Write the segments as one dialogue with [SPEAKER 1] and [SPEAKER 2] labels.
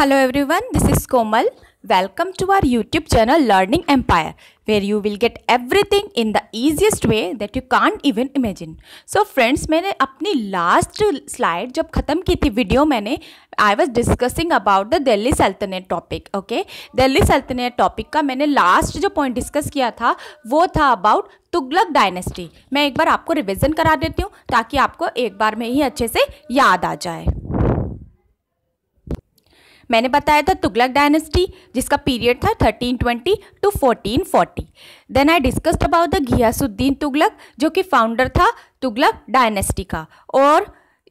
[SPEAKER 1] Hello everyone, this is Komal. Welcome to our YouTube channel Learning Empire where you will get everything in the easiest way that you can't even imagine. So friends मैंने अपनी last slide जब ख़त्म की थी video मैंने I was discussing about the Delhi sultanate topic okay Delhi sultanate topic का मैंने last जो पॉइंट डिस्कस किया था वो था अबाउट तुगलक डायनेस्टी मैं एक बार आपको रिविज़न करा देती हूँ ताकि आपको एक बार में ही अच्छे से याद आ जाए मैंने बताया था तुगलक डायनेस्टी जिसका पीरियड था 1320 to 1440 then I discussed about the Ghiyasuddin Tughlaq जो कि फाउंडर था तुगलक डायनेस्टी का और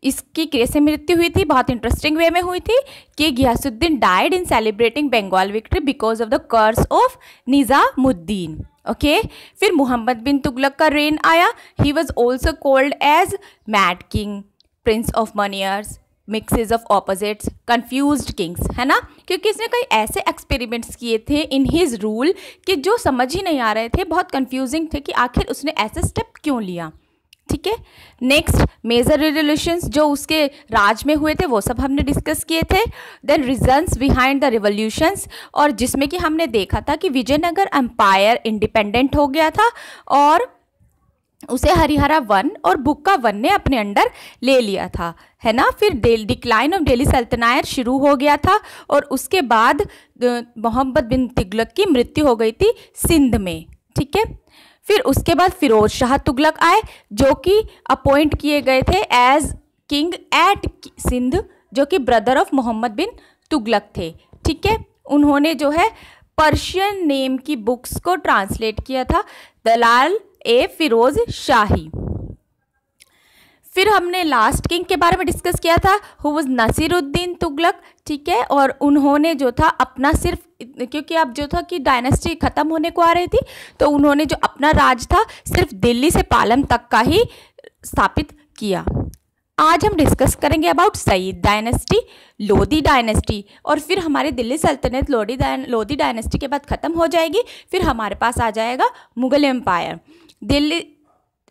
[SPEAKER 1] इसकी कैसे मृत्यु हुई थी बहुत इंटरेस्टिंग वे में हुई थी कि Ghiyasuddin died in celebrating Bengal victory because of the curse of Nizamuddin okay फिर मोहम्मद बिन तुगलक का रेन आया he was also called as mad king prince of moneyers mixes of opposites confuse kings है ना क्योंकि इसने कई ऐसे एक्सपेरिमेंट्स किए थे इन हिज रूल कि जो समझ ही नहीं आ रहे थे बहुत कन्फ्यूजिंग थे कि आखिर उसने ऐसे स्टेप क्यों लिया ठीक है नेक्स्ट मेजर रिवोल्यूशंस जो उसके राज में हुए थे वो सब हमने डिस्कस किए थे then reasons behind the revolutions और जिसमें कि हमने देखा था कि विजयनगर एम्पायर इंडिपेंडेंट हो गया था और उसे हरिहरा वन और बुक्का वन ने अपने अंडर ले लिया था है ना फिर डिक्लाइन ऑफ डेली सल्तनायर शुरू हो गया था और उसके बाद मोहम्मद बिन तुगलक की मृत्यु हो गई थी सिंध में ठीक है फिर उसके बाद फिरोज शाह तुगलक आए जो कि अपॉइंट किए गए थे एज किंग एट सिंध जो कि ब्रदर ऑफ मोहम्मद बिन तुगलक थे ठीक है उन्होंने जो है पर्शियन नेम की बुक्स को ट्रांसलेट किया था दलाल ए फिरोज शाही फिर हमने लास्ट किंग के बारे में डिस्कस किया था हु वॉज नसीरुद्दीन तुगलक ठीक है और उन्होंने जो था अपना सिर्फ क्योंकि अब जो था कि डायनेस्टी ख़त्म होने को आ रही थी तो उन्होंने जो अपना राज था सिर्फ दिल्ली से पालम तक का ही स्थापित किया आज हम डिस्कस करेंगे about Sayyid dynasty Lodhi dynasty और फिर हमारे दिल्ली सल्तनत लोधी लोधी डायनेस्टी के बाद ख़त्म हो जाएगी फिर हमारे पास आ जाएगा मुगल एम्पायर दिल्ली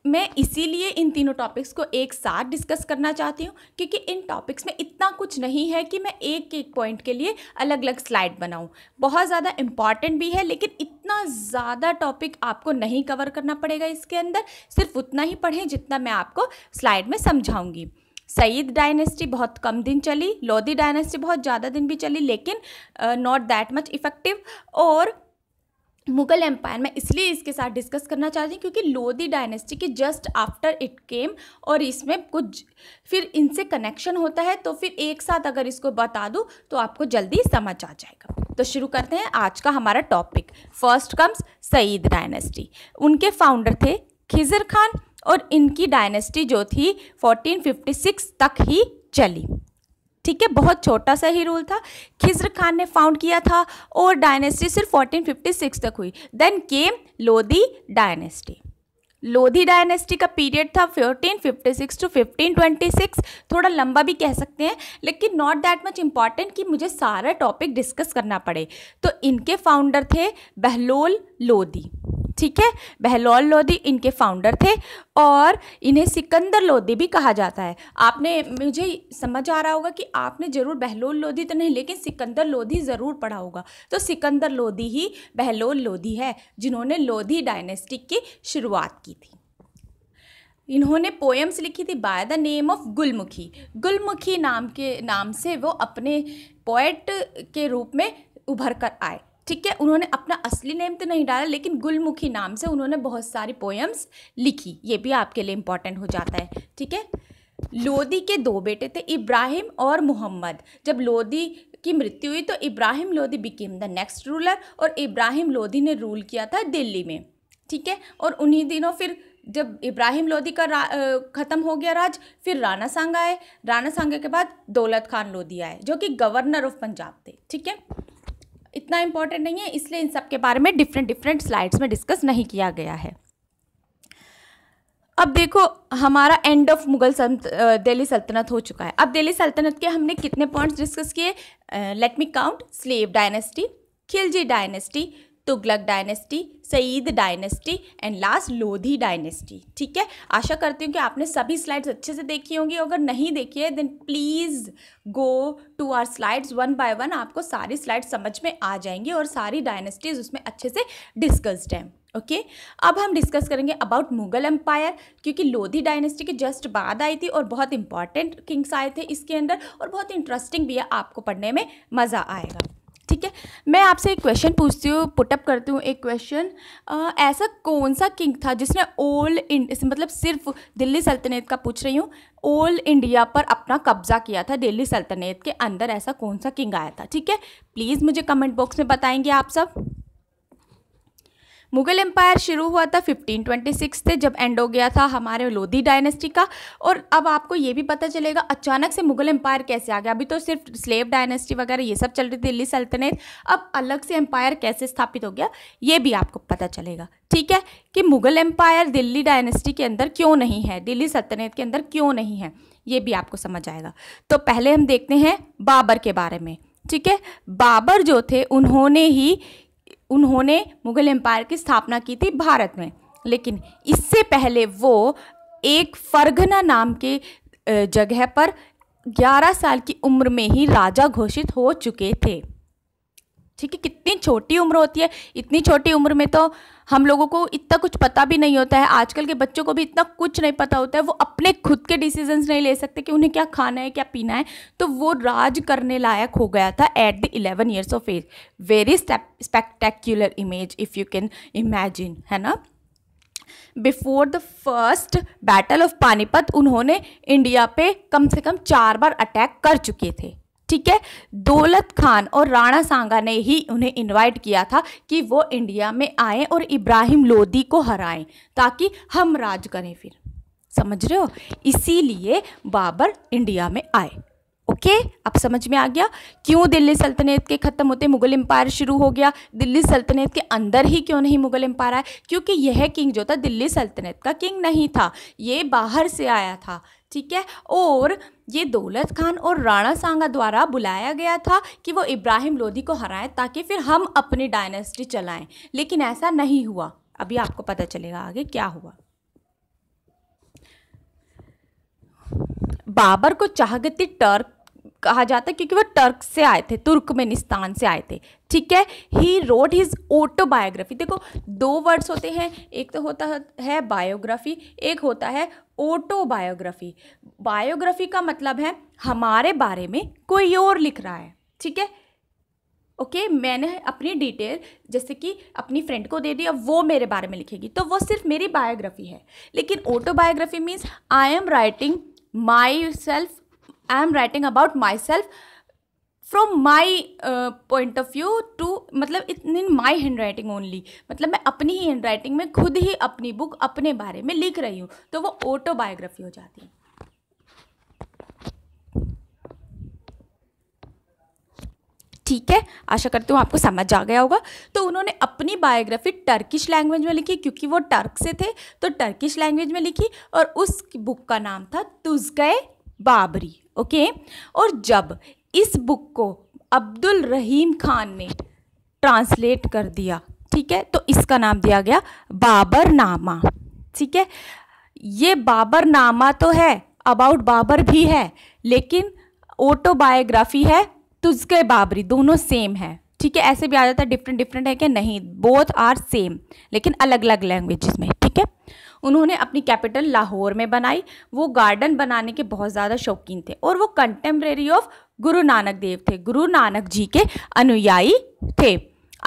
[SPEAKER 1] मैं इसीलिए इन तीनों टॉपिक्स को एक साथ डिस्कस करना चाहती हूँ क्योंकि इन टॉपिक्स में इतना कुछ नहीं है कि मैं एक एक पॉइंट के लिए अलग अलग स्लाइड बनाऊँ बहुत ज़्यादा इम्पॉर्टेंट भी है लेकिन इतना ज़्यादा टॉपिक आपको नहीं कवर करना पड़ेगा इसके अंदर सिर्फ उतना ही पढ़ें जितना मैं आपको स्लाइड में समझाऊँगी सईद डायनेस्टी बहुत कम दिन चली लोधी डायनेस्टी बहुत ज़्यादा दिन भी चली लेकिन नॉट दैट मच इफ़ेक्टिव और मुगल एम्पायर मैं इसलिए इसके साथ डिस्कस करना चाहती हूँ क्योंकि लोधी डायनेस्टी के जस्ट आफ्टर इट केम और इसमें कुछ फिर इनसे कनेक्शन होता है तो फिर एक साथ अगर इसको बता दूँ तो आपको जल्दी समझ आ जाएगा तो शुरू करते हैं आज का हमारा topic first comes Sayyid dynasty उनके फाउंडर थे खिजर खान और इनकी डायनेस्टी जो थी 1456 तक ही चली ठीक है बहुत छोटा सा ही रूल था खिज्र खान ने फाउंड किया था और डायनेस्टी सिर्फ 1456 तक हुई then came Lodhi dynasty Lodhi dynasty का पीरियड था 1456 टू 1526 थोड़ा लंबा भी कह सकते हैं लेकिन नॉट दैट मच इम्पॉर्टेंट कि मुझे सारा टॉपिक डिस्कस करना पड़े तो इनके फाउंडर थे बहलोल लोधी ठीक है बहलोल लोधी इनके फाउंडर थे और इन्हें सिकंदर लोधी भी कहा जाता है आपने मुझे समझ आ रहा होगा कि आपने ज़रूर बहलोल लोधी तो नहीं लेकिन सिकंदर लोधी ज़रूर पढ़ा होगा तो सिकंदर लोधी ही बहलोल लोधी है जिन्होंने लोधी डायनेस्टिक की शुरुआत की थी इन्होंने पोएम्स लिखी थी by the name of Gulmukhi Gulmukhi नाम के नाम से वो अपने पोएट के रूप में उभर कर आए ठीक है उन्होंने अपना असली नेम तो नहीं डाला लेकिन गुलमुखी नाम से उन्होंने बहुत सारी पोएम्स लिखी ये भी आपके लिए इम्पॉर्टेंट हो जाता है ठीक है लोदी के दो बेटे थे इब्राहिम और मोहम्मद जब लोदी की मृत्यु हुई तो Ibrahim Lodi became the next ruler और इब्राहिम लोदी ने रूल किया था दिल्ली में ठीक है और उन्हीं दिनों फिर जब इब्राहिम लोदी का ख़त्म हो गया राज फिर राणा सांगा आए राणा सांगा के बाद दौलत खान लोधी आए जो कि गवर्नर ऑफ पंजाब थे ठीक है इतना इंपॉर्टेंट नहीं है इसलिए इन सब के बारे में डिफरेंट डिफरेंट स्लाइड्स में डिस्कस नहीं किया गया है अब देखो हमारा एंड ऑफ मुगल दिल्ली सल्तनत हो चुका है अब दिल्ली सल्तनत के हमने कितने पॉइंट्स डिस्कस किए let me count slave dynasty Khilji dynasty Tughlaq dynasty Sayyid dynasty and last Lodhi dynasty ठीक है आशा करती हूँ कि आपने सभी स्लाइड्स अच्छे से देखी होंगी अगर नहीं देखी है then please go to our slides one by one आपको सारी स्लाइड्स समझ में आ जाएंगी और सारी डायनेस्टीज़ उसमें अच्छे से डिस्कस्ड हैं ओके okay? अब हम डिस्कस करेंगे अबाउट मुगल एम्पायर क्योंकि लोधी डायनेस्टी के जस्ट बाद आई थी और बहुत इंपॉर्टेंट किंग्स आए थे इसके अंदर और बहुत इंटरेस्टिंग भी है आपको पढ़ने में मज़ा आएगा ठीक है मैं आपसे एक क्वेश्चन पूछती हूँ पुटअप करती हूँ एक क्वेश्चन ऐसा कौन सा किंग था जिसने ओल मतलब सिर्फ दिल्ली सल्तनत का पूछ रही हूँ ओल इंडिया पर अपना कब्जा किया था दिल्ली सल्तनत के अंदर ऐसा कौन सा किंग आया था ठीक है प्लीज़ मुझे कमेंट बॉक्स में बताएंगे आप सब मुगल एम्पायर शुरू हुआ था 1526 से जब एंड हो गया था हमारे लोधी डायनेस्टी का और अब आपको ये भी पता चलेगा अचानक से मुगल एम्पायर कैसे आ गया अभी तो सिर्फ स्लेव डायनेस्टी वगैरह ये सब चल रही थी दिल्ली सल्तनत अब अलग से एम्पायर कैसे स्थापित हो गया ये भी आपको पता चलेगा ठीक है कि मुगल एम्पायर दिल्ली डायनेस्टी के अंदर क्यों नहीं है दिल्ली सल्तनत के अंदर क्यों नहीं है ये भी आपको समझ आएगा तो पहले हम देखते हैं बाबर के बारे में ठीक है बाबर जो थे उन्होंने ही उन्होंने मुगल एम्पायर की स्थापना की थी भारत में लेकिन इससे पहले वो एक फरगना नाम के जगह पर 11 साल की उम्र में ही राजा घोषित हो चुके थे ठीक है कितनी छोटी उम्र होती है इतनी छोटी उम्र में तो हम लोगों को इतना कुछ पता भी नहीं होता है आजकल के बच्चों को भी इतना कुछ नहीं पता होता है वो अपने खुद के डिसीजंस नहीं ले सकते कि उन्हें क्या खाना है क्या पीना है तो वो राज करने लायक हो गया था at the eleven years of age very spectacular image if you can imagine है ना before the first battle of Panipat उन्होंने इंडिया पे कम से कम चार बार अटैक कर चुके थे ठीक है दौलत खान और राणा सांगा ने ही उन्हें इनवाइट किया था कि वो इंडिया में आए और इब्राहिम लोदी को हराएं ताकि हम राज करें फिर समझ रहे हो इसीलिए बाबर इंडिया में आए ओके okay? अब समझ में आ गया क्यों दिल्ली सल्तनत के ख़त्म होते मुगल एम्पायर शुरू हो गया दिल्ली सल्तनत के अंदर ही क्यों नहीं मुगल एम्पायर आया क्योंकि यह किंग जो था दिल्ली सल्तनत का किंग नहीं था ये बाहर से आया था ठीक है और ये दौलत खान और राणा सांगा द्वारा बुलाया गया था कि वो इब्राहिम लोधी को हराएं ताकि फिर हम अपनी डायनेस्टी चलाएं लेकिन ऐसा नहीं हुआ अभी आपको पता चलेगा आगे क्या हुआ बाबर को चाहगती टर्क कहा जाता है क्योंकि वह टर्क से आए थे तुर्कमेनिस्तान से आए थे ठीक है ही रोड हिज ऑटोबायोग्राफी देखो दो वर्ड्स होते हैं एक तो होता है बायोग्राफी एक होता है ऑटोबायोग्राफी बायोग्राफी का मतलब है हमारे बारे में कोई और लिख रहा है ठीक है ओके okay, मैंने अपनी डिटेल जैसे कि अपनी फ्रेंड को दे दी अब वो मेरे बारे में लिखेगी तो वो सिर्फ मेरी बायोग्राफी है लेकिन autobiography means I am writing myself I am writing about myself from my point of view to मतलब in my handwriting only मतलब मैं अपनी ही हैंड राइटिंग में खुद ही अपनी बुक अपने बारे में लिख रही हूँ तो वो ऑटोबायोग्राफी हो जाती है ठीक है आशा करती हूँ आपको समझ आ गया होगा तो उन्होंने अपनी बायोग्राफी टर्किश लैंग्वेज में लिखी क्योंकि वो टर्क से थे तो टर्किश लैंग्वेज में लिखी और उस बुक का नाम था तुजगए बाबरी ओके और जब इस बुक को अब्दुल रहीम खान ने ट्रांसलेट कर दिया ठीक है तो इसका नाम दिया गया बाबरनामा ठीक है ये बाबरनामा तो है अबाउट बाबर भी है लेकिन ऑटोबायोग्राफी है तुझके बाबरी दोनों सेम है ठीक है ऐसे भी आ जाता है डिफरेंट डिफरेंट है कि नहीं बोथ आर सेम लेकिन अलग अलग लैंग्वेजेस में ठीक है उन्होंने अपनी कैपिटल लाहौर में बनाई वो गार्डन बनाने के बहुत ज़्यादा शौकीन थे और वो कंटेम्प्रेरी ऑफ गुरु नानक देव थे गुरु नानक जी के अनुयायी थे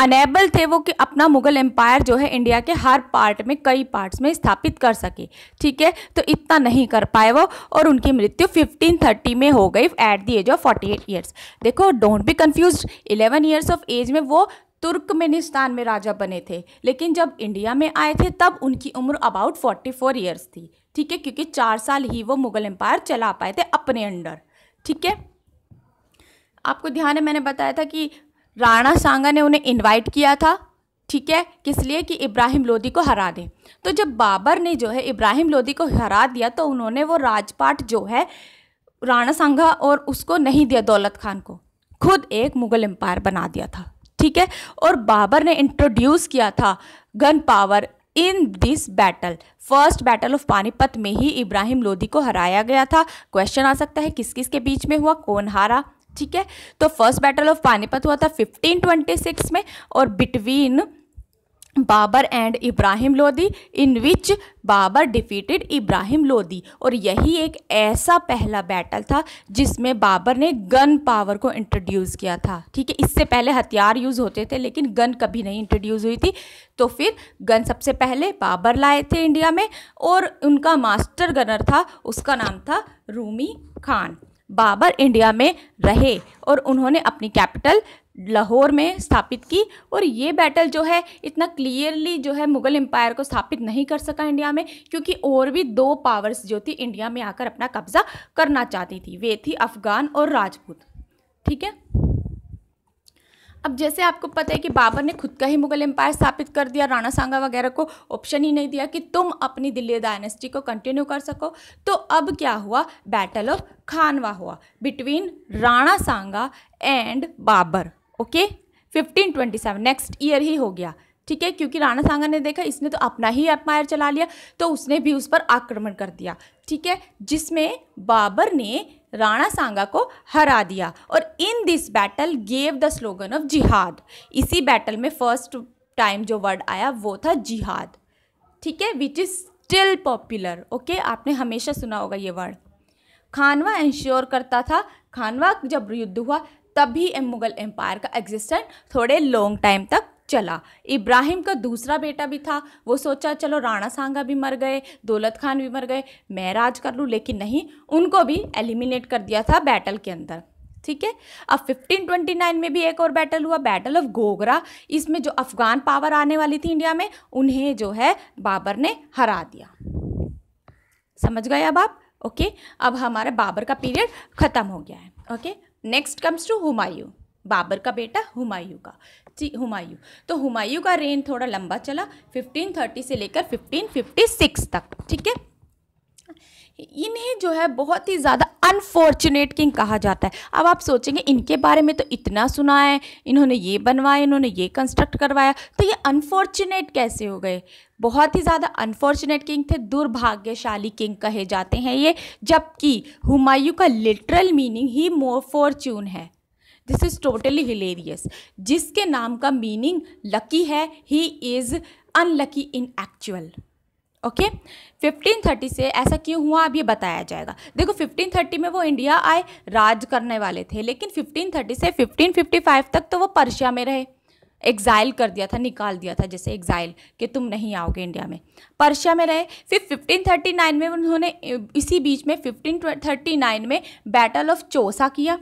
[SPEAKER 1] अनेबल थे वो कि अपना मुगल एम्पायर जो है इंडिया के हर पार्ट में कई पार्ट्स में स्थापित कर सके ठीक है तो इतना नहीं कर पाए वो और उनकी मृत्यु 1530 में हो गई at the age of 48 eight years देखो don't be confused 11 years of age में वो तुर्कमेनिस्तान में राजा बने थे लेकिन जब इंडिया में आए थे तब उनकी उम्र अबाउट 44 ईयर्स थी ठीक है क्योंकि चार साल ही वो मुगल एम्पायर चला पाए थे अपने अंडर ठीक है आपको ध्यान है मैंने बताया था कि राणा सांगा ने उन्हें इनवाइट किया था ठीक है किस लिए कि इब्राहिम लोदी को हरा दें तो जब बाबर ने जो है इब्राहिम लोदी को हरा दिया तो उन्होंने वो राजपाट जो है राणा सांगा और उसको नहीं दिया दौलत खान को खुद एक मुगल एम्पायर बना दिया था ठीक है और बाबर ने इंट्रोड्यूस किया था gun power in this battle first battle of Panipat में ही इब्राहिम लोधी को हराया गया था क्वेश्चन आ सकता है किस किस के बीच में हुआ कौन हारा ठीक है तो फर्स्ट बैटल ऑफ पानीपत हुआ था 1526 में और between Babur and Ibrahim Lodi in which Babur defeated Ibrahim Lodi और यही एक ऐसा पहला बैटल था जिसमें बाबर ने गन पावर को इंट्रोड्यूस किया था ठीक है इससे पहले हथियार यूज़ होते थे लेकिन गन कभी नहीं इंट्रोड्यूस हुई थी तो फिर गन सबसे पहले बाबर लाए थे इंडिया में और उनका मास्टर गनर था उसका नाम था रूमी खान बाबर इंडिया में रहे और उन्होंने अपनी कैपिटल लाहौर में स्थापित की और ये बैटल जो है इतना क्लियरली जो है मुगल एम्पायर को स्थापित नहीं कर सका इंडिया में क्योंकि और भी दो पावर्स जो थी इंडिया में आकर अपना कब्जा करना चाहती थी वे थी अफगान और राजपूत ठीक है अब जैसे आपको पता है कि बाबर ने खुद का ही मुगल एम्पायर स्थापित कर दिया राणा सांगा वगैरह को ऑप्शन ही नहीं दिया कि तुम अपनी दिल्ली डायनेस्टी को कंटिन्यू कर सको तो अब क्या हुआ बैटल ऑफ खानवा हुआ between Rana Sanga and Babur okay fifteen twenty seven next year ही हो गया ठीक है क्योंकि राणा सांगा ने देखा इसने तो अपना ही एम्पायर चला लिया तो उसने भी उस पर आक्रमण कर दिया ठीक है जिसमें बाबर ने राणा सांगा को हरा दिया और in this battle gave the slogan of jihad इसी बैटल में फर्स्ट टाइम जो वर्ड आया वो था जिहाद ठीक है which is still popular okay आपने हमेशा सुना होगा ये वर्ड खानवा इंश्योर करता था खानवा जब युद्ध हुआ तब भी मुगल एम्पायर का एग्जिस्टेंस थोड़े लॉन्ग टाइम तक चला इब्राहिम का दूसरा बेटा भी था वो सोचा चलो राणा सांगा भी मर गए दौलत खान भी मर गए मैं राज कर लूँ लेकिन नहीं उनको भी एलिमिनेट कर दिया था बैटल के अंदर ठीक है अब 1529 में भी एक और बैटल हुआ बैटल ऑफ गोगरा इसमें जो अफगान पावर आने वाली थी इंडिया में उन्हें जो है बाबर ने हरा दिया समझ गए अब आप ओके अब हमारे बाबर का पीरियड ख़त्म हो गया है okay next comes to Humayun Babur का बेटा हुमायूं का जी हुमायूं तो हुमायूं का रेन थोड़ा लंबा चला 1530 से लेकर 1556 तक ठीक है इन्हें जो है बहुत ही ज़्यादा अनफॉर्चुनेट किंग कहा जाता है अब आप सोचेंगे इनके बारे में तो इतना सुना है इन्होंने ये बनवाया इन्होंने ये कंस्ट्रक्ट करवाया तो ये अनफॉर्चुनेट कैसे हो गए बहुत ही ज़्यादा अनफॉर्चुनेट किंग थे दुर्भाग्यशाली किंग कहे जाते हैं ये जबकि हुमायूं का लिटरल मीनिंग ही मोर फॉर्चून है दिस इज़ टोटली हिलेरियस जिसके नाम का मीनिंग लकी है he is unlucky in actual okay okay? 1530 से ऐसा क्यों हुआ अब ये बताया जाएगा देखो 1530 में वो इंडिया आए राज करने वाले थे लेकिन 1530 से 1555 तक तो वो पर्शिया में रहे एग्जाइल कर दिया था निकाल दिया था जैसे एग्जाइल कि तुम नहीं आओगे इंडिया में पर्शिया में रहे फिर 1539 में उन्होंने इसी बीच में 1539 में बैटल ऑफ चोसा किया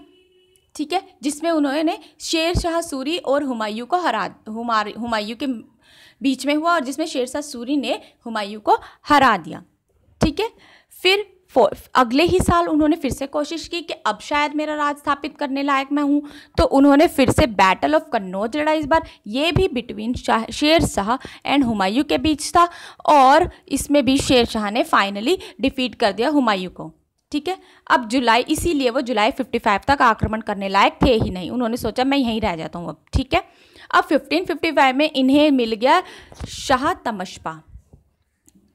[SPEAKER 1] ठीक है जिसमें उन्होंने शेर शाह सूरी और हुमायूं को हरा हुमार हुमायूं के बीच में हुआ और जिसमें शेर शाह सूरी ने हुमायूं को हरा दिया ठीक है फिर अगले ही साल उन्होंने फिर से कोशिश की कि अब शायद मेरा राज स्थापित करने लायक मैं हूँ तो उन्होंने फिर से बैटल ऑफ कन्नौज लड़ा इस बार ये भी बिटवीन शाह शेर शाह एंड हुमायूं के बीच था और इसमें भी शेर शाह ने फाइनली डिफीट कर दिया हुमायूं को ठीक है अब जुलाई इसीलिए वो जुलाई 55 तक आक्रमण करने लायक थे ही नहीं उन्होंने सोचा मैं यहीं रह जाता हूँ अब ठीक है अब 1555 में इन्हें मिल गया शाह तमशपा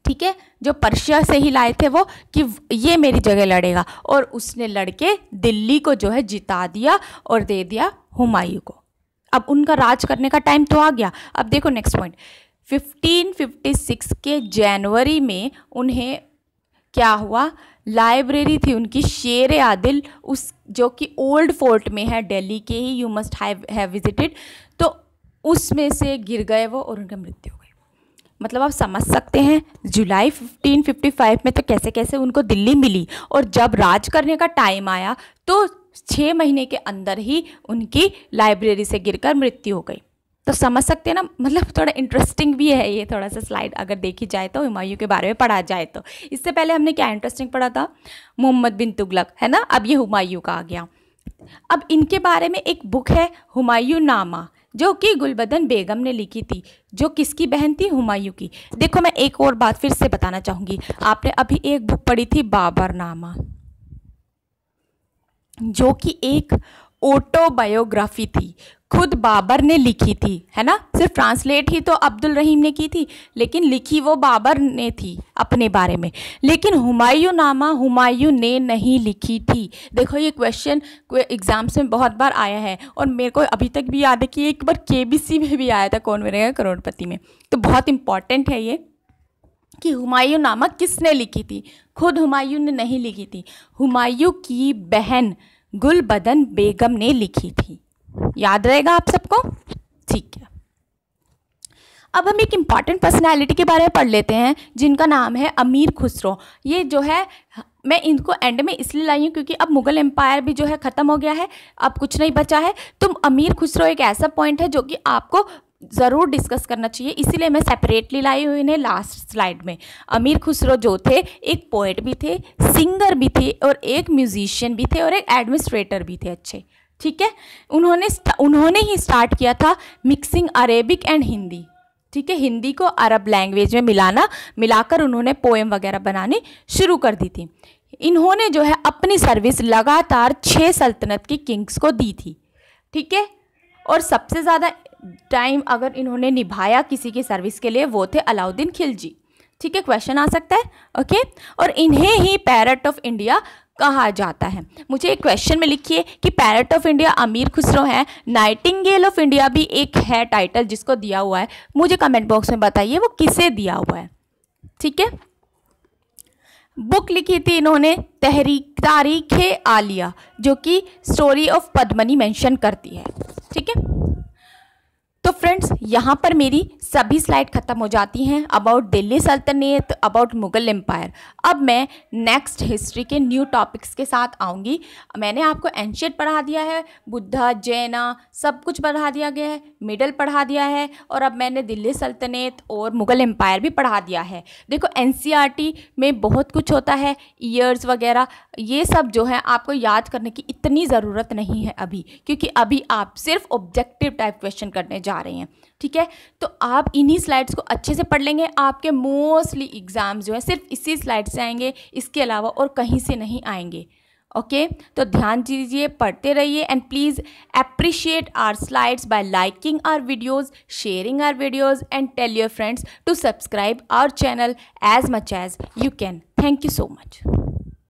[SPEAKER 1] ठीक है जो पर्शिया से ही लाए थे वो कि ये मेरी जगह लड़ेगा और उसने लड़के दिल्ली को जो है जिता दिया और दे दिया हुमायूं को अब उनका राज करने का टाइम तो आ गया अब देखो नेक्स्ट पॉइंट 1556 के जनवरी में उन्हें क्या हुआ लाइब्रेरी थी उनकी शेर आदिल उस जो कि ओल्ड फोर्ट में है दिल्ली के ही यू मस्ट हैव विजिटेड तो उसमें से गिर गए वो और उनकी मृत्यु हो गई मतलब आप समझ सकते हैं जुलाई 1555 में तो कैसे कैसे उनको दिल्ली मिली और जब राज करने का टाइम आया तो छः महीने के अंदर ही उनकी लाइब्रेरी से गिरकर मृत्यु हो गई तो समझ सकते हैं ना मतलब थोड़ा इंटरेस्टिंग भी है ये थोड़ा सा स्लाइड अगर देखी जाए तो हुमायूं के बारे में पढ़ा जाए तो इससे पहले हमने क्या इंटरेस्टिंग पढ़ा था मोहम्मद बिन तुगलक है ना अब ये हुमायूं का आ गया अब इनके बारे में एक बुक है हुमायूं नामा जो कि गुलबदन बेगम ने लिखी थी जो किसकी बहन थी हुमायूं की देखो मैं एक और बात फिर से बताना चाहूँगी आपने अभी एक बुक पढ़ी थी नामा जो कि एक ऑटोबायोग्राफी थी खुद बाबर ने लिखी थी है ना सिर्फ ट्रांसलेट ही तो अब्दुल रहीम ने की थी लेकिन लिखी वो बाबर ने थी अपने बारे में लेकिन हुमायूं नामा हुमायूं ने नहीं लिखी थी देखो ये क्वेश्चन एग्ज़ाम्स में बहुत बार आया है और मेरे को अभी तक भी याद है कि एक बार के में भी आया था कौन बनेगा करोड़पति में तो बहुत इम्पॉर्टेंट है ये कि हुमायूं नामा किसने लिखी थी खुद हुमायूं ने नहीं लिखी थी हुमायूं की बहन गुलबदन बेगम ने लिखी थी याद रहेगा आप सबको ठीक है अब हम एक इम्पॉर्टेंट पर्सनैलिटी के बारे में पढ़ लेते हैं जिनका नाम है अमीर खुसरो ये जो है मैं इनको एंड में इसलिए लाई हूँ क्योंकि अब मुगल एम्पायर भी जो है ख़त्म हो गया है अब कुछ नहीं बचा है तो अमीर खुसरो एक ऐसा पॉइंट है जो कि आपको ज़रूर डिस्कस करना चाहिए इसीलिए मैं सेपरेटली लाई हुई इन्हें लास्ट स्लाइड में अमीर खुसरो जो थे एक पोइट भी थे सिंगर भी थे और एक म्यूजिशियन भी थे और एक एडमिनिस्ट्रेटर भी थे अच्छे ठीक है उन्होंने उन्होंने ही स्टार्ट किया था मिक्सिंग अरेबिक एंड हिंदी ठीक है हिंदी को अरब लैंग्वेज में मिलाना मिलाकर उन्होंने पोएम वगैरह बनानी शुरू कर दी थी इन्होंने जो है अपनी सर्विस लगातार छः सल्तनत की किंग्स को दी थी ठीक है और सबसे ज़्यादा टाइम अगर इन्होंने निभाया किसी की सर्विस के लिए वो थे अलाउद्दीन खिलजी ठीक है क्वेश्चन आ सकता है ओके और इन्हें ही पैरट ऑफ इंडिया कहा जाता है मुझे एक क्वेश्चन में लिखिए कि पैरट ऑफ इंडिया अमीर खुसरो हैं नाइटिंगेल ऑफ इंडिया भी एक है टाइटल जिसको दिया हुआ है मुझे कमेंट बॉक्स में बताइए वो किसे दिया हुआ है ठीक है बुक लिखी थी इन्होंने तहरीक तारीख आलिया जो कि स्टोरी ऑफ पद्मनी मेंशन करती है ठीक है तो फ्रेंड्स यहाँ पर मेरी सभी स्लाइड ख़त्म हो जाती हैं अबाउट दिल्ली सल्तनत अबाउट मुग़ल एम्पायर अब मैं नेक्स्ट हिस्ट्री के न्यू टॉपिक्स के साथ आऊँगी मैंने आपको एंशियट पढ़ा दिया है बुद्धा जैना सब कुछ पढ़ा दिया गया है मिडल पढ़ा दिया है और अब मैंने दिल्ली सल्तनत और मुग़ल एम्पायर भी पढ़ा दिया है देखो एन e में बहुत कुछ होता है ईयर्स वगैरह ये सब जो है आपको याद करने की इतनी ज़रूरत नहीं है अभी क्योंकि अभी आप सिर्फ ऑब्जेक्टिव टाइप क्वेश्चन करने जा रहे हैं ठीक है तो आप इन्हीं स्लाइड्स को अच्छे से पढ़ लेंगे आपके मोस्टली एग्ज़ाम्स जो है सिर्फ इसी स्लाइड से आएंगे इसके अलावा और कहीं से नहीं आएंगे ओके okay? तो ध्यान दीजिए पढ़ते रहिए and please appreciate our slides by liking our videos sharing our videos and tell your friends to subscribe our channel as much as you can thank you so much